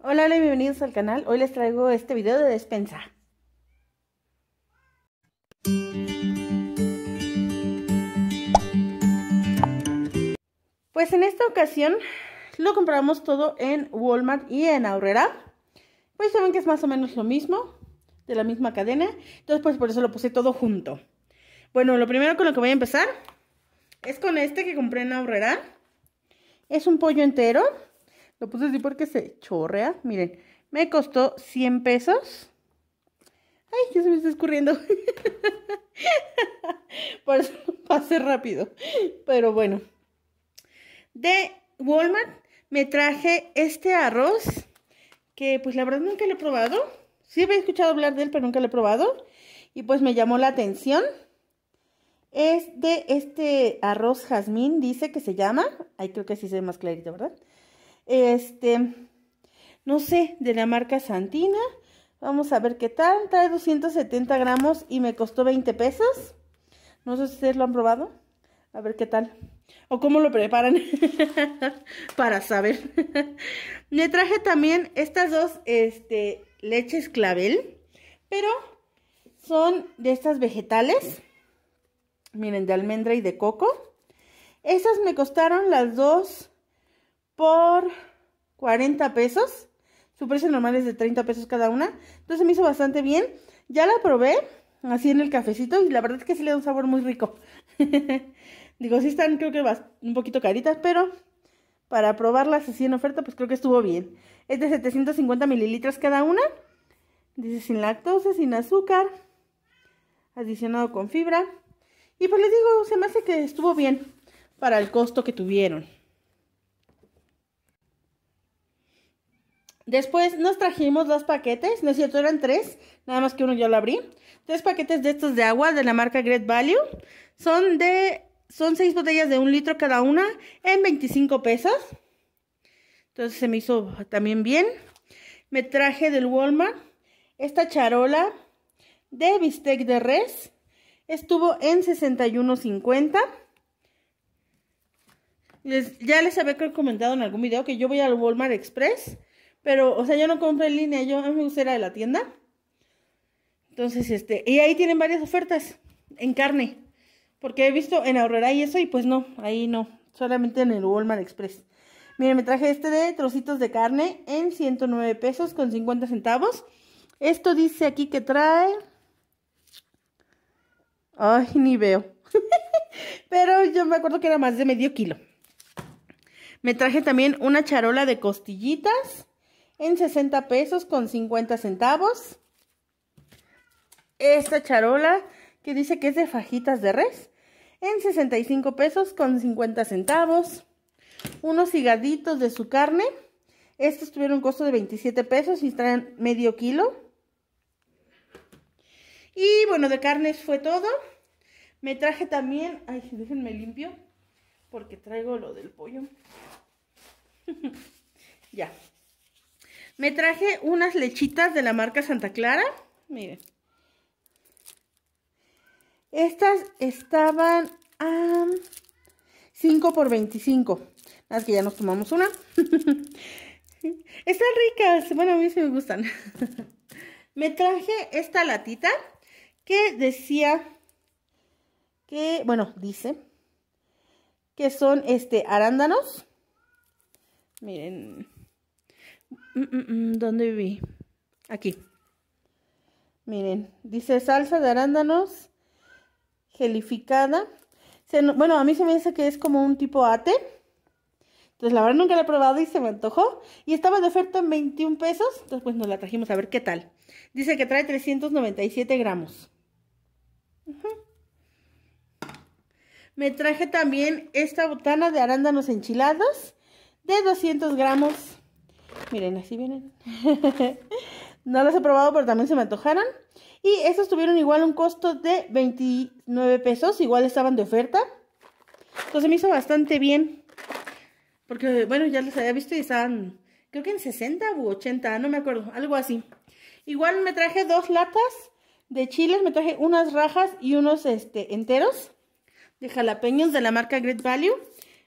Hola, hola y bienvenidos al canal. Hoy les traigo este video de despensa. Pues en esta ocasión lo compramos todo en Walmart y en Aurrera. Pues saben que es más o menos lo mismo, de la misma cadena. Entonces pues por eso lo puse todo junto. Bueno, lo primero con lo que voy a empezar es con este que compré en Aurrera. Es un pollo entero. Lo puse así porque se chorrea. Miren, me costó 100 pesos. Ay, ya se me está escurriendo. Por eso pasé rápido. Pero bueno. De Walmart me traje este arroz. Que pues la verdad nunca lo he probado. Sí había escuchado hablar de él, pero nunca lo he probado. Y pues me llamó la atención. Es de este arroz jazmín, dice que se llama. Ay, creo que sí se ve más clarito, ¿verdad? Este, no sé, de la marca Santina. Vamos a ver qué tal. Trae 270 gramos y me costó 20 pesos. No sé si ustedes lo han probado. A ver qué tal. O cómo lo preparan. Para saber. me traje también estas dos este, leches clavel. Pero son de estas vegetales. Miren, de almendra y de coco. esas me costaron las dos por 40 pesos. Su precio normal es de 30 pesos cada una. Entonces me hizo bastante bien. Ya la probé así en el cafecito y la verdad es que sí le da un sabor muy rico. Digo, sí están creo que un poquito caritas, pero para probarlas así en oferta, pues creo que estuvo bien. Es de 750 mililitros cada una. Dice sin lactosa, sin azúcar, adicionado con fibra. Y pues les digo, se me hace que estuvo bien para el costo que tuvieron. Después nos trajimos dos paquetes, no es cierto, eran tres, nada más que uno yo lo abrí. Tres paquetes de estos de agua de la marca Great Value. Son de, son seis botellas de un litro cada una en 25 pesos. Entonces se me hizo también bien. Me traje del Walmart esta charola de bistec de res. Estuvo en 61.50. ya les había comentado en algún video que yo voy al Walmart Express pero, o sea, yo no compré en línea, yo me gusta la de la tienda. Entonces, este, y ahí tienen varias ofertas en carne. Porque he visto en Aurora y eso, y pues no, ahí no. Solamente en el Walmart Express. Miren, me traje este de trocitos de carne en 109 pesos con 50 centavos. Esto dice aquí que trae... Ay, ni veo. Pero yo me acuerdo que era más de medio kilo. Me traje también una charola de costillitas en 60 pesos con 50 centavos. Esta charola que dice que es de fajitas de res en 65 pesos con 50 centavos. Unos higaditos de su carne. Estos tuvieron un costo de 27 pesos y traen medio kilo. Y bueno, de carnes fue todo. Me traje también... Ay, déjenme limpio porque traigo lo del pollo. ya. Me traje unas lechitas de la marca Santa Clara. Miren. Estas estaban a 5 por 25. Las que ya nos tomamos una. Están ricas. Bueno, a mí sí me gustan. me traje esta latita que decía que, bueno, dice que son este arándanos. Miren, Mm, mm, mm, ¿Dónde viví? Aquí. Miren, dice salsa de arándanos gelificada. bueno, a mí se me dice que es como un tipo ate. Entonces, la verdad nunca la he probado y se me antojó. Y estaba de oferta en 21 pesos. Entonces, pues nos la trajimos a ver qué tal. Dice que trae 397 gramos. Me traje también esta botana de arándanos enchilados de 200 gramos. Miren, así vienen. no las he probado, pero también se me antojaron. Y estos tuvieron igual un costo de 29 pesos. Igual estaban de oferta. Entonces me hizo bastante bien. Porque, bueno, ya los había visto y estaban, creo que en 60 u 80, no me acuerdo, algo así. Igual me traje dos latas de chiles, me traje unas rajas y unos este, enteros de jalapeños de la marca Great Value.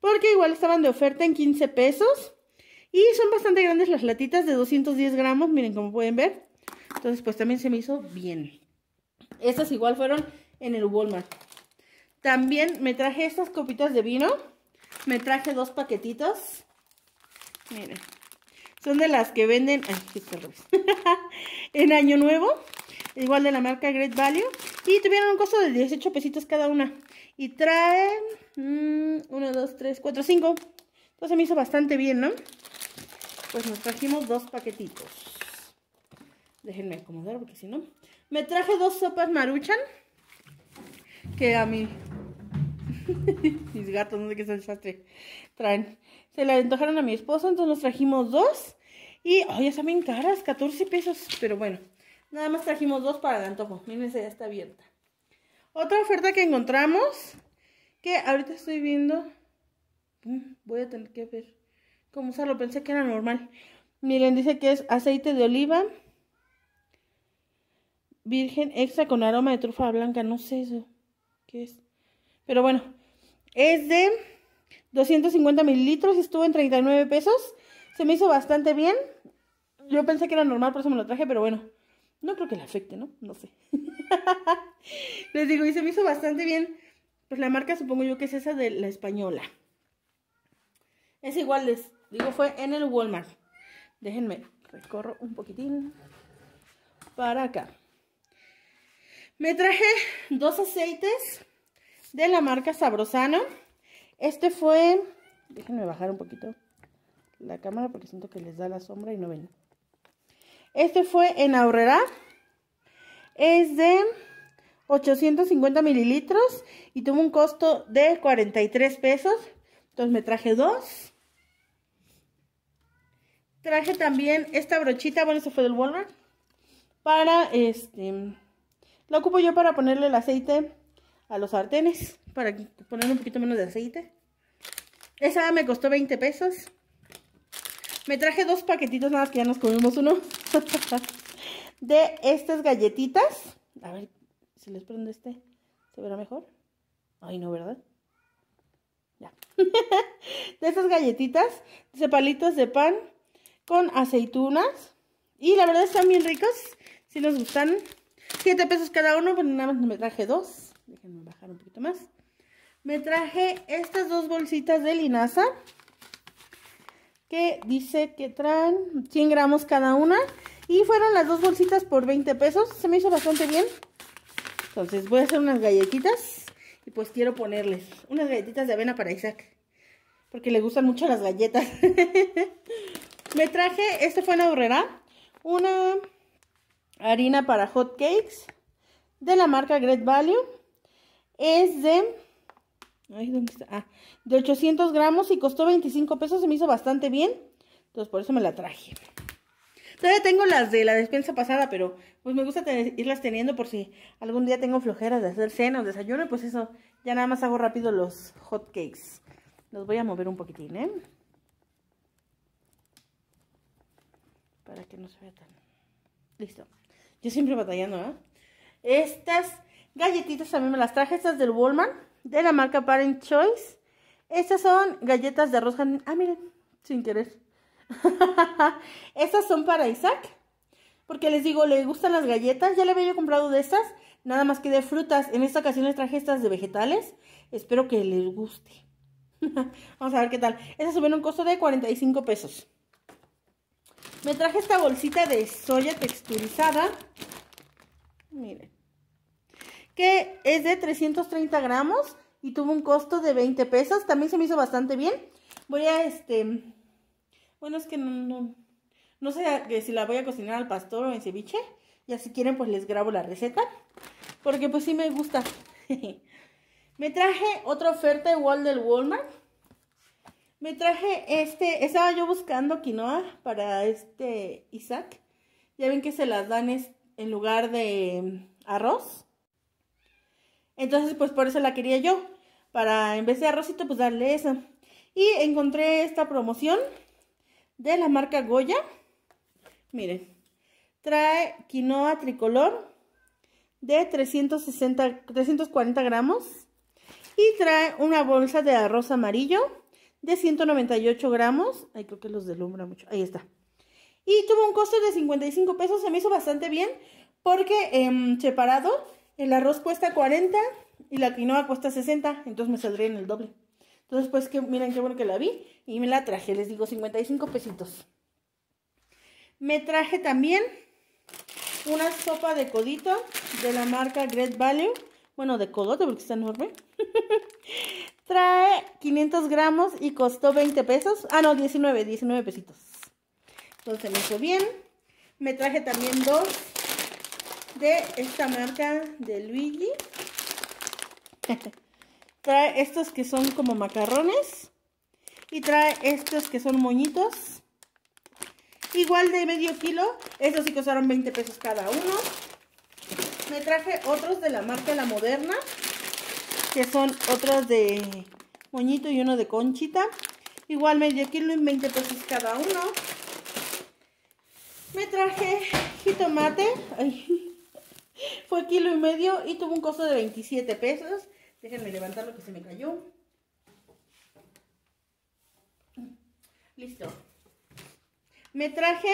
Porque igual estaban de oferta en 15 pesos. Y son bastante grandes las latitas de 210 gramos, miren como pueden ver. Entonces, pues también se me hizo bien. Estas igual fueron en el Walmart. También me traje estas copitas de vino. Me traje dos paquetitos. Miren. Son de las que venden... Ay, en Año Nuevo. Igual de la marca Great Value. Y tuvieron un costo de 18 pesitos cada una. Y traen... 1, 2, 3, 4, 5. Entonces me hizo bastante bien, ¿no? pues nos trajimos dos paquetitos. Déjenme acomodar porque si no... Me traje dos sopas maruchan. Que a mí... Mis gatos, no sé qué desastre traen. Se la antojaron a mi esposo, entonces nos trajimos dos. Y, oh, ya saben caras, 14 pesos. Pero bueno, nada más trajimos dos para el antojo. Miren, esa ya está abierta. Otra oferta que encontramos, que ahorita estoy viendo. Mm, voy a tener que ver como lo pensé que era normal. Miren, dice que es aceite de oliva virgen extra con aroma de trufa blanca, no sé eso qué es. Pero bueno, es de 250 mililitros, estuvo en 39 pesos, se me hizo bastante bien. Yo pensé que era normal, por eso me lo traje, pero bueno, no creo que le afecte, ¿no? No sé. Les digo, y se me hizo bastante bien. Pues la marca supongo yo que es esa de la española. Es igual, les digo, fue en el Walmart. Déjenme, recorro un poquitín para acá. Me traje dos aceites de la marca Sabrosano. Este fue, déjenme bajar un poquito la cámara porque siento que les da la sombra y no ven. Este fue en Aurrera. Es de 850 mililitros y tuvo un costo de 43 pesos. Entonces me traje dos. Traje también esta brochita, bueno, esa fue del Walmart. Para, este, la ocupo yo para ponerle el aceite a los sartenes. Para poner un poquito menos de aceite. Esa me costó 20 pesos. Me traje dos paquetitos, nada más que ya nos comimos uno. de estas galletitas. A ver si les prendo este. ¿Se verá mejor? Ay, no, ¿verdad? Ya. de estas galletitas. De palitos de pan con aceitunas. Y la verdad están bien ricos. Si nos gustan. 7 pesos cada uno, pero nada más me traje dos. Déjenme bajar un poquito más. Me traje estas dos bolsitas de linaza. Que dice que traen 100 gramos cada una. Y fueron las dos bolsitas por 20 pesos. Se me hizo bastante bien. Entonces voy a hacer unas galletitas. Y pues quiero ponerles unas galletitas de avena para Isaac. Porque le gustan mucho las galletas. Me traje, este fue en ahorrera, una harina para hot cakes de la marca Great Value. Es de... Ah, de 800 gramos y costó 25 pesos, se me hizo bastante bien. Entonces por eso me la traje. Todavía tengo las de la despensa pasada, pero pues me gusta irlas teniendo por si algún día tengo flojeras de hacer cena o desayuno. Pues eso, ya nada más hago rápido los hot cakes. Los voy a mover un poquitín, ¿eh? para que no se vea tan... Listo. Yo siempre batallando, ¿eh? Estas galletitas también me las traje, estas del Walmart, de la marca Parent Choice. Estas son galletas de arroz Ah, miren, sin querer. estas son para Isaac, porque les digo, le gustan las galletas. Ya le había comprado de estas, nada más que de frutas. En esta ocasión les traje estas de vegetales. Espero que les guste. Vamos a ver qué tal. Estas suben un costo de 45 pesos. Me traje esta bolsita de soya texturizada. Miren. Que es de 330 gramos y tuvo un costo de 20 pesos. También se me hizo bastante bien. Voy a este... Bueno, es que no, no, sé si la voy a cocinar al pastor o en ceviche. y si quieren, pues les grabo la receta. Porque pues sí me gusta. me traje otra oferta igual del Walmart me traje este, estaba yo buscando quinoa para este Isaac. Ya ven que se las dan en lugar de mm, arroz. Entonces, pues por eso la quería yo. Para, en vez de arrocito, pues darle esa. Y encontré esta promoción de la marca Goya. Miren, trae quinoa tricolor de 360, 340 gramos. Y trae una bolsa de arroz amarillo de 198 gramos. ahí creo que los delumbra mucho. Ahí está. Y tuvo un costo de 55 pesos. Se me hizo bastante bien porque em, separado el arroz cuesta 40 y la quinoa cuesta 60. Entonces me saldría en el doble. Entonces, pues que miren qué bueno que la vi y me la traje. Les digo, 55 pesitos. Me traje también una sopa de codito de la marca Great Value. Bueno, de codote porque está enorme. Trae 500 gramos y costó 20 pesos. Ah, no, 19, 19 pesitos. Entonces me hizo bien. Me traje también dos de esta marca de Luigi. trae estos que son como macarrones. Y trae estos que son moñitos. Igual de medio kilo. Estos sí costaron 20 pesos cada uno. Me traje otros de la marca La Moderna que son otras de moñito y uno de conchita. Igual medio kilo y 20 pesos cada uno. Me traje jitomate. fue kilo y medio y tuvo un costo de 27 pesos. Déjenme levantar lo que se me cayó. Listo. Me traje,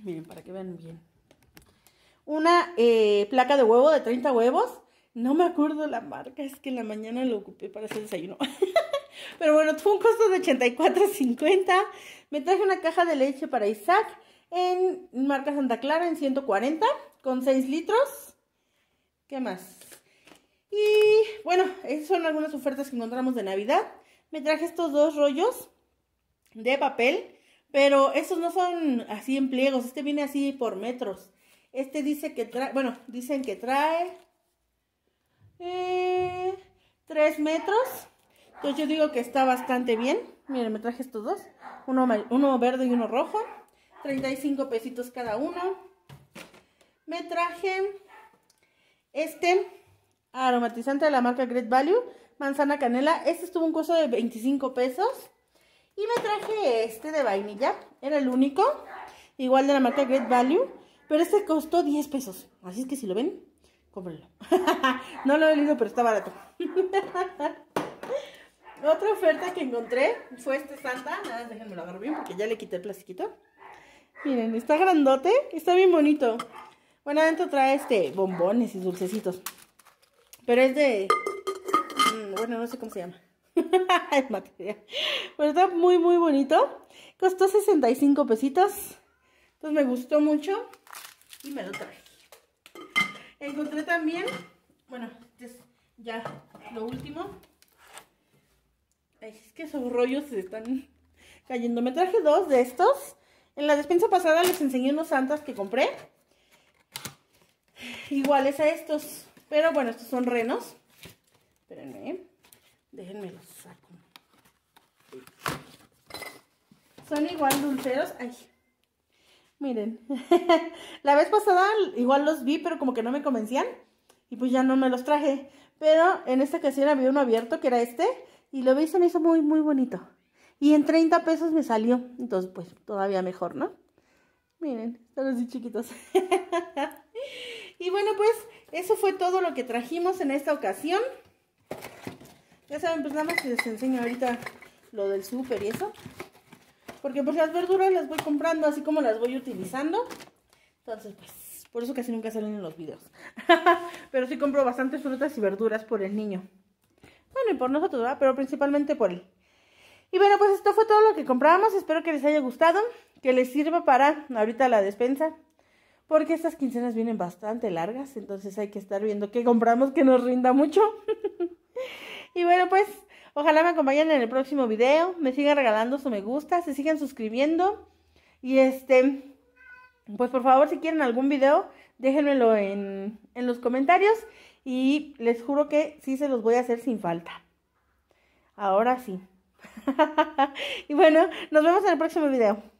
miren, para que vean bien, una eh, placa de huevo de 30 huevos. No me acuerdo la marca, es que en la mañana lo ocupé para hacer desayuno. Pero bueno, tuvo un costo de 84.50. Me traje una caja de leche para Isaac en marca Santa Clara en 140 con 6 litros. ¿Qué más? Y bueno, esas son algunas ofertas que encontramos de Navidad. Me traje estos dos rollos de papel, pero estos no son así en pliegos, este viene así por metros. Este dice que trae, bueno, dicen que trae 3 eh, metros. Entonces yo digo que está bastante bien. Miren, me traje estos dos. Uno, uno verde y uno rojo. 35 pesitos cada uno. Me traje este aromatizante de la marca Great Value. Manzana canela. Este estuvo un costo de 25 pesos. Y me traje este de vainilla. Era el único. Igual de la marca Great Value. Pero este costó 10 pesos. Así es que si lo ven, no lo he leído, pero está barato. Otra oferta que encontré fue este Santa. Nada, más déjenme lo bien porque ya le quité el plastiquito. Miren, está grandote, está bien bonito. Bueno, adentro trae este bombones y dulcecitos. Pero es de... Mm, bueno, no sé cómo se llama. es material. Pero está muy, muy bonito. Costó 65 pesitos. Entonces me gustó mucho y me lo traje. Encontré también, bueno, este ya lo último. es que esos rollos se están cayendo. Me traje dos de estos. En la despensa pasada les enseñé unos santas que compré. Iguales a estos. Pero bueno, estos son renos. Espérenme. ¿eh? Déjenme los saco. Son igual dulceros. Ay, Miren, la vez pasada igual los vi, pero como que no me convencían. Y pues ya no me los traje. Pero en esta ocasión había uno abierto, que era este. Y lo vi se me hizo muy, muy bonito. Y en 30 pesos me salió. Entonces, pues todavía mejor, ¿no? Miren, están así chiquitos. y bueno, pues eso fue todo lo que trajimos en esta ocasión. Ya saben, pues nada más les enseño ahorita lo del súper y eso. Porque pues las verduras las voy comprando así como las voy utilizando. Entonces, pues, por eso casi nunca salen en los videos. Pero sí compro bastantes frutas y verduras por el niño. Bueno, y por nosotros, ¿verdad? Pero principalmente por él. Y bueno, pues esto fue todo lo que compramos. Espero que les haya gustado, que les sirva para ahorita la despensa. Porque estas quincenas vienen bastante largas, entonces hay que estar viendo qué compramos que nos rinda mucho. Y bueno, pues ojalá me acompañen en el próximo video, me sigan regalando su me gusta, se sigan suscribiendo. Y este, pues por favor, si quieren algún video, déjenmelo en, en los comentarios y les juro que sí se los voy a hacer sin falta. Ahora sí. y bueno, nos vemos en el próximo video.